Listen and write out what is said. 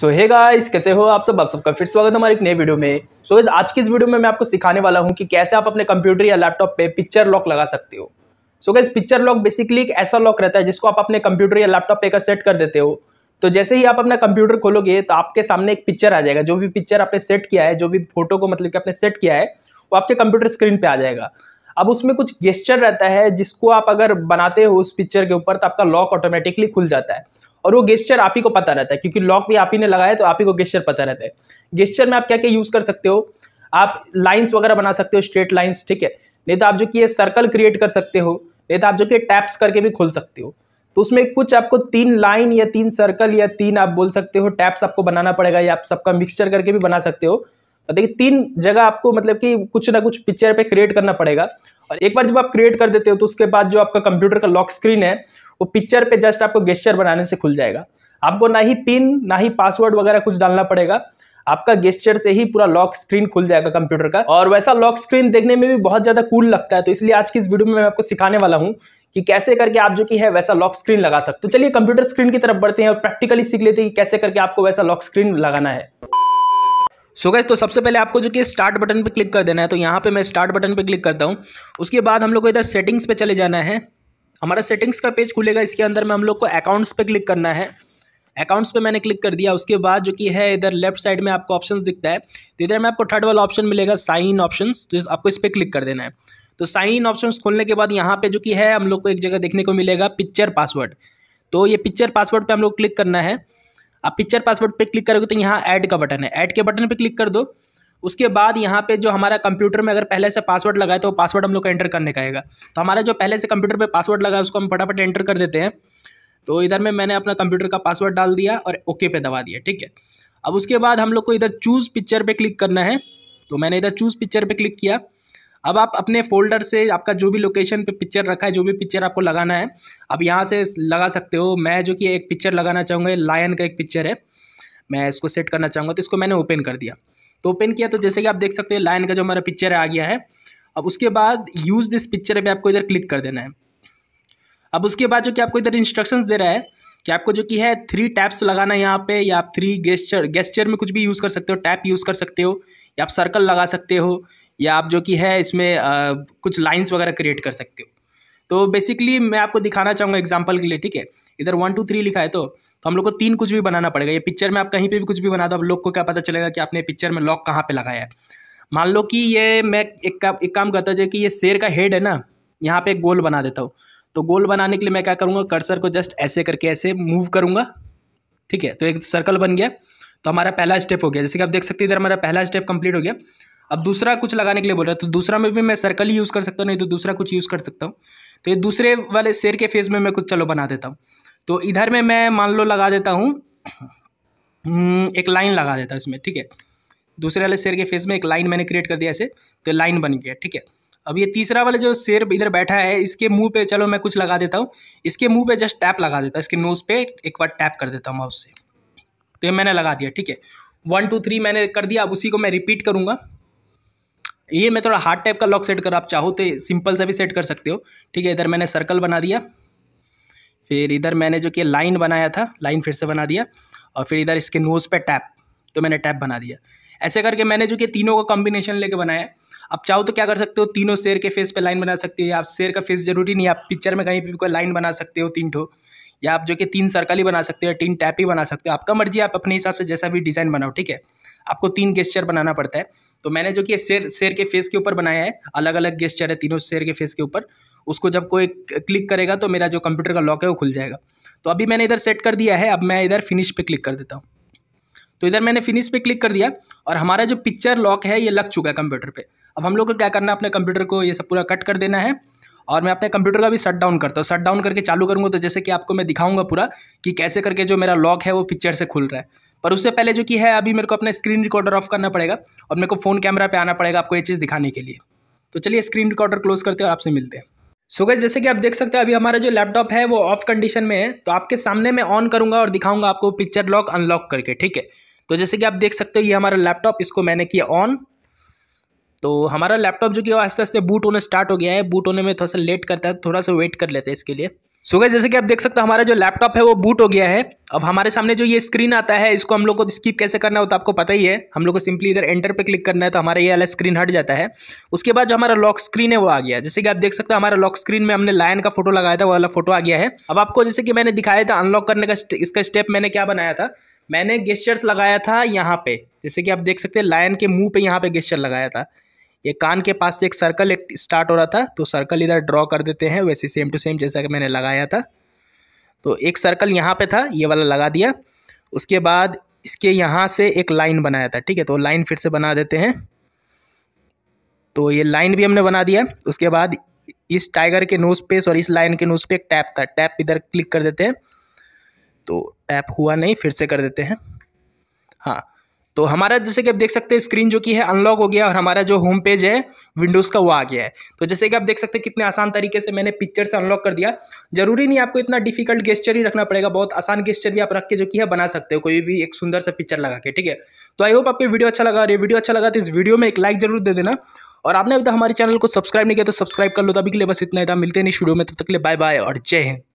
सो hey guys कैसे हो आप सब आप सबका फिर स्वागत है हमारे एक नए वीडियो में सो so, आज की इस वीडियो में मैं आपको सिखाने वाला हूँ कि कैसे आप अपने कंप्यूटर या लैपटॉप पे पिक्चर लॉक लगा सकते हो so guys picture lock basically एक ऐसा लॉक रहता है जिसको आप अपने कंप्यूटर या लैपटॉप पे कर सेट कर देते हो तो जैसे ही आप अपना कंप्यूटर खोलोगे तो आपके सामने एक पिक्चर आ जाएगा जो भी पिक्चर आपने सेट किया है जो भी फोटो को मतलब कि आपने सेट किया है वो आपके कंप्यूटर स्क्रीन पे आ जाएगा अब उसमें कुछ गेस्चर रहता है जिसको आप अगर बनाते हो उस पिक्चर के ऊपर तो आपका लॉक ऑटोमेटिकली खुल जाता है और वो गेस्चर आप ही को पता रहता है क्योंकि लॉक भी आप ही ने लगाया तो आप ही को गेस्चर पता रहता है गेस्चर में आप क्या क्या यूज़ कर सकते हो आप लाइन्स वगैरह बना सकते हो स्ट्रेट लाइन्स ठीक है नहीं तो आप जो कि सर्कल क्रिएट कर सकते हो नहीं तो आप जो कि टैप्स करके भी खोल सकते हो तो उसमें कुछ आपको तीन लाइन या तीन सर्कल या तीन आप बोल सकते हो टैप्स आपको बनाना पड़ेगा या आप सबका मिक्सचर करके भी बना सकते हो देखिए तीन जगह आपको मतलब कि कुछ ना कुछ पिक्चर पे क्रिएट करना पड़ेगा और एक बार जब आप क्रिएट कर देते हो तो उसके बाद जो आपका कंप्यूटर का लॉक स्क्रीन है वो पिक्चर पे जस्ट आपको गेस्चर बनाने से खुल जाएगा आपको ना ही पिन ना ही पासवर्ड वगैरह कुछ डालना पड़ेगा आपका गेस्चर से ही पूरा लॉक स्क्रीन खुल जाएगा कंप्यूटर का और वैसा लॉक स्क्रीन देखने में भी बहुत ज्यादा कूल लगता है तो इसलिए आज की इस वीडियो में मैं आपको सिखाने वाला हूँ कि कैसे करके आप जो कि है वैसा लॉक स्क्रीन लगा सकते हो तो चलिए कंप्यूटर स्क्रीन की तरफ बढ़ते हैं और प्रैक्टिकली सीख लेते हैं कि कैसे करके आपको वैसा लॉक स्क्रीन लगाना है सो so गैस तो सबसे पहले आपको जो कि स्टार्ट बटन पे क्लिक कर देना है तो यहाँ पे मैं स्टार्ट बटन पे क्लिक करता हूँ उसके बाद हम लोग को इधर सेटिंग्स पे चले जाना है हमारा सेटिंग्स का पेज खुलेगा इसके अंदर में हम लोग को अकाउंट्स पे क्लिक करना है अकाउंट्स पे मैंने क्लिक कर दिया उसके बाद जो कि है इधर लेफ्ट साइड में आपको ऑप्शंस दिखता है तो इधर में आपको थर्ड वाला ऑप्शन मिलेगा साइन ऑप्शंस तो आपको इस पर क्लिक कर देना है तो साइन ऑप्शंस खोलने के बाद यहाँ पे जो कि है हम लोग को एक जगह देखने को मिलेगा पिक्चर पासवर्ड तो ये पिक्चर पासवर्ड पर हम लोग क्लिक करना है आप पिक्चर पासवर्ड पर क्लिक करोगे तो यहाँ ऐड का बटन है ऐड के बटन पर क्लिक कर दो उसके बाद यहाँ पे जो हमारा कंप्यूटर में अगर पहले से पासवर्ड लगाए तो पासवर्ड हम लोग को एंटर करने कहेगा तो हमारा जो पहले से कंप्यूटर पे पासवर्ड लगा है उसको हम फटाफट एंटर कर देते हैं तो इधर में मैंने अपना कंप्यूटर का पासवर्ड डाल दिया और ओके पे दबा दिया ठीक है अब उसके बाद हम लोग को इधर चूज़ पिक्चर पर क्लिक करना है तो मैंने इधर चूज़ पिक्चर पर क्लिक किया अब आप अपने फोल्डर से आपका जो भी लोकेशन पे पिक्चर रखा है जो भी पिक्चर आपको लगाना है आप यहाँ से लगा सकते हो मैं जो कि एक पिक्चर लगाना चाहूँगा लायन का एक पिक्चर है मैं इसको सेट करना चाहूँगा तो इसको मैंने ओपन कर दिया तो ओपन किया तो जैसे कि आप देख सकते हैं लाइन का जो हमारा पिक्चर आ गया है अब उसके बाद यूज़ दिस पिक्चर पर आपको इधर क्लिक कर देना है अब उसके बाद जो कि आपको इधर इंस्ट्रक्शंस दे रहा है कि आपको जो कि है थ्री टैप्स लगाना है यहाँ पे या आप थ्री गेस्चर गेस्चर में कुछ भी यूज़ कर सकते हो टैप यूज़ कर सकते हो या आप सर्कल लगा सकते हो या आप जो कि है इसमें आ, कुछ लाइन्स वगैरह क्रिएट कर सकते हो तो बेसिकली मैं आपको दिखाना चाहूँगा एग्जाम्पल के लिए ठीक है इधर वन टू थ्री लिखा है तो तो हम लोग को तीन कुछ भी बनाना पड़ेगा ये पिक्चर में आप कहीं पर भी कुछ भी बना दो अब लोग को क्या पता चलेगा कि आपने पिक्चर में लॉक कहाँ पर लगाया है मान लो कि ये मैं एक का, एक काम करता हूँ कि ये शेर का हेड है ना यहाँ पे एक गोल बना देता हूँ तो गोल बनाने के लिए मैं क्या करूँगा कर्सर को जस्ट ऐसे करके ऐसे मूव करूँगा ठीक है तो एक सर्कल बन गया तो हमारा पहला स्टेप हो गया जैसे कि आप देख सकते हैं इधर हमारा पहला स्टेप कंप्लीट हो गया अब दूसरा कुछ लगाने के लिए बोल रहा है तो दूसरा में भी मैं सर्कल ही यूज़ कर सकता हूँ नहीं तो दूसरा कुछ यूज़ कर सकता हूँ तो ये दूसरे वाले शेर के फेस में मैं कुछ चलो बना देता हूँ तो इधर में मैं मान लो लगा देता हूँ हम्म, एक लाइन लगा देता हूँ इसमें ठीक है दूसरे वाले शेर के फेस में एक लाइन मैंने क्रिएट कर दिया ऐसे तो लाइन बन गया ठीक है अब ये तीसरा वाला जो शेर इधर बैठा है इसके मुंह पे चलो मैं कुछ लगा देता हूँ इसके मुंह पे जस्ट टैप लगा देता हूँ इसके नोज़ पे एक बार टैप कर देता हूँ माउस से तो ये मैंने लगा दिया ठीक है वन टू थ्री मैंने कर दिया अब उसी को मैं रिपीट करूँगा ये मैं थोड़ा हार्ड टाइप का लॉक सेट कर आप चाहो तो सिंपल सा भी सेट कर सकते हो ठीक है इधर मैंने सर्कल बना दिया फिर इधर मैंने जो कि लाइन बनाया था लाइन फिर से बना दिया और फिर इधर इसके नोज़ पे टैप तो मैंने टैप बना दिया ऐसे करके मैंने जो कि तीनों का कॉम्बिनेशन लेके बनाया आप चाहो तो क्या कर सकते हो तीनों शेर के फेस पे लाइन बना सकते हो आप शेर का फेस जरूरी नहीं आप पिक्चर में कहीं पर भी कोई लाइन बना सकते हो तीन ठो या आप जो कि तीन सर्कल ही बना सकते हो तीन टैप ही बना सकते हो आपका मर्जी आप अपने हिसाब से जैसा भी डिज़ाइन बनाओ ठीक है आपको तीन गेस्चर बनाना पड़ता है तो मैंने जो कि शेर शेर के फेस के ऊपर बनाया है अलग अलग गेस्चर है तीनों शेर के फेस के ऊपर उसको जब कोई क्लिक करेगा तो मेरा जो कंप्यूटर का लॉक है वो खुल जाएगा तो अभी मैंने इधर सेट कर दिया है अब मैं इधर फिनिश पे क्लिक कर देता हूँ तो इधर मैंने फिनिश पे क्लिक कर दिया और हमारा जो पिक्चर लॉक है ये लग चुका है कंप्यूटर पे अब हम लोग को क्या करना है अपने कंप्यूटर को ये सब पूरा कट कर देना है और मैं अपने कंप्यूटर का भी शट डाउन करता हूँ शट डाउन करके चालू करूँगा तो जैसे कि आपको मैं दिखाऊंगा पूरा कि कैसे करके जो मेरा लॉक है वो पिक्चर से खुल रहा है पर उससे पहले जो कि है अभी मेरे को अपना स्क्रीन रिकॉर्डर ऑफ करना पड़ेगा और मेरे को फ़ोन कैमरा पे आना पड़ेगा आपको ये चीज़ दिखाने के लिए तो चलिए स्क्रीन रिकॉर्डर क्लोज करते हैं आपसे मिलते हैं सो so गैस जैसे कि आप देख सकते हैं अभी हमारा जो लैपटॉप है वो ऑफ कंडीशन में है तो आपके सामने मैं ऑन करूंगा और दिखाऊंगा आपको पिक्चर लॉक अनलॉक करके ठीक है तो जैसे कि आप देख सकते हो ये हमारा लैपटॉप इसको मैंने किया ऑन तो हमारा लैपटॉप जो कि आस्ते आस्ते बूट होने स्टार्ट हो गया है बूट होने में थोड़ा सा लेट करता है थोड़ा सा वेट कर लेते हैं इसके लिए सो so जैसे कि आप देख सकते हो हमारा जो लैपटॉप है वो बूट हो गया है अब हमारे सामने जो ये स्क्रीन आता है इसको हम लोग को स्किप कैसे करना है तो आपको पता ही है हम लोग को सिंपली इधर एंटर पे क्लिक करना है तो हमारा ये अला स्क्रीन हट जाता है उसके बाद जो हमारा लॉक स्क्रीन है वो आ गया जैसे कि आप देख सकते हो हमारा लॉक स्क्रीन में हमने लायन का फोटो लगाया था वो वाला फोटो आ गया है अब आपको जैसे कि मैंने दिखाया था अनलॉक करने का इसका स्टेप मैंने क्या बनाया था मैंने गेस्टर्स लगाया था यहाँ पे जैसे कि आप देख सकते हैं लायन के मुंह पे यहाँ पे गेस्टर लगाया था ये कान के पास से एक सर्कल एक स्टार्ट हो रहा था तो सर्कल इधर ड्रॉ कर देते हैं वैसे सेम टू सेम जैसा कि मैंने लगाया था तो एक सर्कल यहाँ पे था ये वाला लगा दिया उसके बाद इसके यहाँ से एक लाइन बनाया था ठीक है तो लाइन फिर से बना देते हैं तो ये लाइन भी हमने बना दिया उसके बाद इस टाइगर के नोज़ पे और इस लाइन के नोज़ पे एक टैप था टैप इधर क्लिक कर देते हैं तो टैप हुआ नहीं फिर से कर देते हैं हाँ तो हमारा जैसे कि आप देख सकते हैं स्क्रीन जो कि है अनलॉक हो गया और हमारा जो होम पेज है विंडोज़ का वो आ गया है तो जैसे कि आप देख सकते हैं कितने आसान तरीके से मैंने पिक्चर से अनलॉक कर दिया जरूरी नहीं आपको इतना डिफिकल्ट गेस्चर ही रखना पड़ेगा बहुत आसान गेस्चर भी आप रख के जो कि है बना सकते हो कोई भी एक सुंदर सा पिक्चर लगा के ठीक है तो आई होप आपको वीडियो अच्छा लगा और ये वीडियो अच्छा लगा तो इस वीडियो में एक लाइक जरूर दे देना और आपने अभी तक हमारे चैनल को सब्सक्राइब नहीं किया तो सब्सक्राइब कर लो तो अभी के लिए बस इतना ही था मिलते नहीं शुरू में तब तक के लिए बाय बाय और जय हिंद